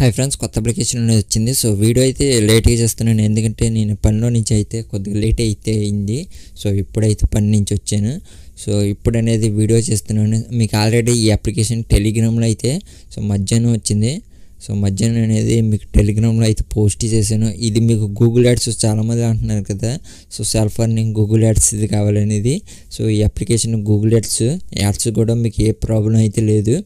hi friends కొత్త application అనేది వచ్చింది సో వీడియో అయితే లేట్గా చేస్తున్నాను ఎందుకంటే నేను పనిలో నుంచి అయితే కొద్దిగా లేట్ అయితే అయింది సో ఇప్పుడైతే పని నుంచి వచ్చాను సో ఇప్పుడు అనేది వీడియో చేస్తున్నాను మీకు ఆల్రెడీ ఈ అప్లికేషన్ టెలిగ్రామ్లో అయితే సో మధ్యాహ్నం వచ్చింది సో మధ్యాహ్నం అనేది మీకు టెలిగ్రామ్లో అయితే పోస్ట్ చేశాను ఇది మీకు గూగుల్ యాడ్స్ చాలామంది అంటున్నారు కదా so self earning Google ads ఇది కావాలనేది సో ఈ అప్లికేషన్ గూగుల్ యాడ్స్ యాడ్స్ కూడా మీకు ఏ ప్రాబ్లం అయితే లేదు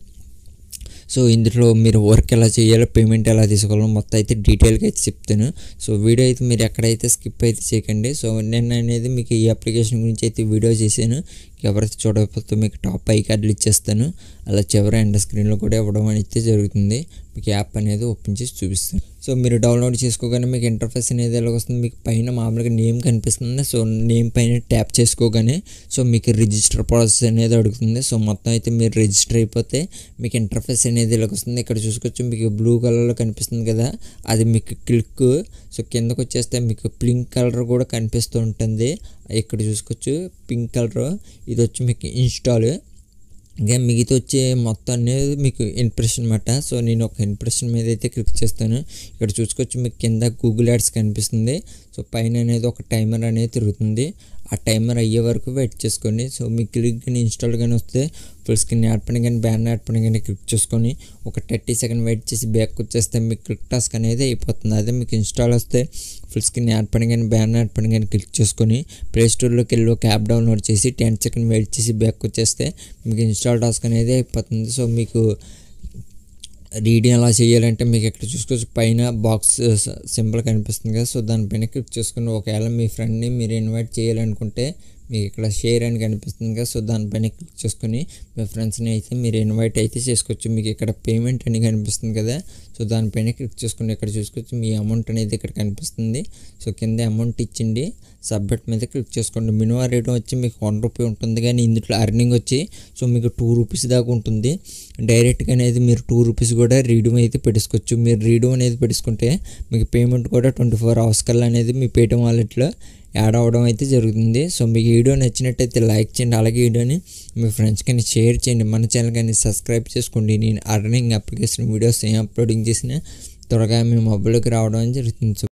సో ఇందులో మీరు వర్క్ ఎలా చేయాలో పేమెంట్ ఎలా తీసుకోవాలో మొత్తం అయితే డీటెయిల్గా అయితే చెప్తాను సో వీడియో అయితే మీరు ఎక్కడైతే స్కిప్ అయితే చేయకండి సో నేను అనేది మీకు ఈ అప్లికేషన్ గురించి అయితే వీడియో చేశాను ఎవరైతే చూడకపోతే మీకు టాప్ పైకి అడ్లు ఇచ్చేస్తాను అలా చివరి ఎండ్ స్క్రీన్లో కూడా ఇవ్వడం అనేది జరుగుతుంది మీకు యాప్ అనేది ఓపెన్ చేసి చూపిస్తాను సో మీరు డౌన్లోడ్ చేసుకోగానే మీకు ఇంటర్ఫేస్ అనేది ఎలా వస్తుంది మీకు పైన మామూలుగా నేమ్ కనిపిస్తుంది సో నేమ్ పైన ట్యాప్ చేసుకోగానే సో మీకు రిజిస్టర్ ప్రాసెస్ అనేది అడుగుతుంది సో మొత్తం అయితే మీరు రిజిస్టర్ అయిపోతే మీకు ఇంటర్ఫేస్ అనేది ఇలా వస్తుంది ఇక్కడ చూసుకోవచ్చు మీకు బ్లూ కలర్లో కనిపిస్తుంది కదా అది మీకు క్లిక్ సో కిందకు వచ్చేస్తే మీకు పింక్ కలర్ కూడా కనిపిస్తూ ఉంటుంది ఇక్కడ చూసుకోవచ్చు పింక్ కలర్ ఇది వచ్చి మీకు ఇన్స్టాల్ ఇంకా మిగతా వచ్చే మొత్తం అనేది మీకు ఇంప్రెషన్ అనమాట సో నేను ఒక ఇంప్రెషన్ మీద అయితే క్లిక్ చేస్తాను ఇక్కడ చూసుకోవచ్చు మీకు కింద గూగుల్ యాడ్స్ కనిపిస్తుంది సో పైన అనేది ఒక టైమర్ అనేది తిరుగుతుంది ఆ టైమర్ అయ్యే వరకు వెయిట్ చేసుకోండి సో మీకు క్లిక్ ఇన్స్టాల్ కానీ వస్తే పీపుల్ స్క్రీన్ యాడ్ పని కానీ బ్యానర్ యాడ్ పని కానీ క్లిక్ చేసుకొని ఒక థర్టీ సెకండ్ వెయిట్ చేసి బ్యాక్ వచ్చేస్తే మీకు క్లిక్ టాస్క్ అనేది అయిపోతుంది అదే మీకు ఇన్స్టాల్ వస్తే ఫుల్ స్క్రీన్ యాడ్ పని కానీ బ్యానర్ యాడ్ పని కానీ క్లిక్ చేసుకొని ప్లేస్టోర్లోకి వెళ్ళి ఒక యాప్ డౌన్లోడ్ చేసి టెన్ సెకండ్ వెయిట్ చేసి బ్యాక్ వచ్చేస్తే మీకు ఇన్స్టాల్ టాస్క్ అనేది అయిపోతుంది సో మీకు రీడింగ్ ఎలా చేయాలంటే మీకు ఎక్కడ చూసుకోవచ్చు పైన బాక్స్ సింపుల్ కనిపిస్తుంది కదా సో దానిపైన క్లిక్ చేసుకుని ఒకవేళ మీ ఫ్రెండ్ని మీరు ఇన్వైట్ చేయాలనుకుంటే మీకు ఇక్కడ షేర్ అని కనిపిస్తుంది కదా సో దానిపైన క్లిక్ చేసుకుని మీ ఫ్రెండ్స్ని అయితే మీరు ఇన్వైట్ అయితే చేసుకోవచ్చు మీకు ఇక్కడ పేమెంట్ అని కనిపిస్తుంది కదా సో దానిపైన క్లిక్ చేసుకుని ఇక్కడ చూసుకోవచ్చు మీ అమౌంట్ అనేది ఇక్కడ కనిపిస్తుంది సో కింద అమౌంట్ ఇచ్చిండి సబ్మిట్ మీద క్లిక్ చేసుకోండి మినిమం రేటు వచ్చి మీకు వన్ రూపీ ఉంటుంది కానీ ఇందులో అర్నింగ్ వచ్చి సో మీకు టూ రూపీస్ దాకా ఉంటుంది డైరెక్ట్గా అనేది మీరు టూ రూపీస్ కూడా రీడూమ్ అయితే పెట్టుకోవచ్చు మీరు రీడూమ్ అనేది పెట్టుకుంటే మీకు పేమెంట్ కూడా ట్వంటీ ఫోర్ అవర్స్ కల్లా అనేది మీ పేటిఎం వాలెట్లో యాడ్ అవ్వడం అయితే జరుగుతుంది సో మీకు వీడియో నచ్చినట్టయితే లైక్ చేయండి అలాగే వీడియోని మీ ఫ్రెండ్స్ కానీ షేర్ చేయండి మన ఛానల్ కానీ సబ్స్క్రైబ్ చేసుకోండి నేను అర్నింగ్ అప్లికేషన్ వీడియోస్ ఏం అప్లోడింగ్ చేసినా త్వరగా మీ మొబైల్కి రావడం జరుగుతుంది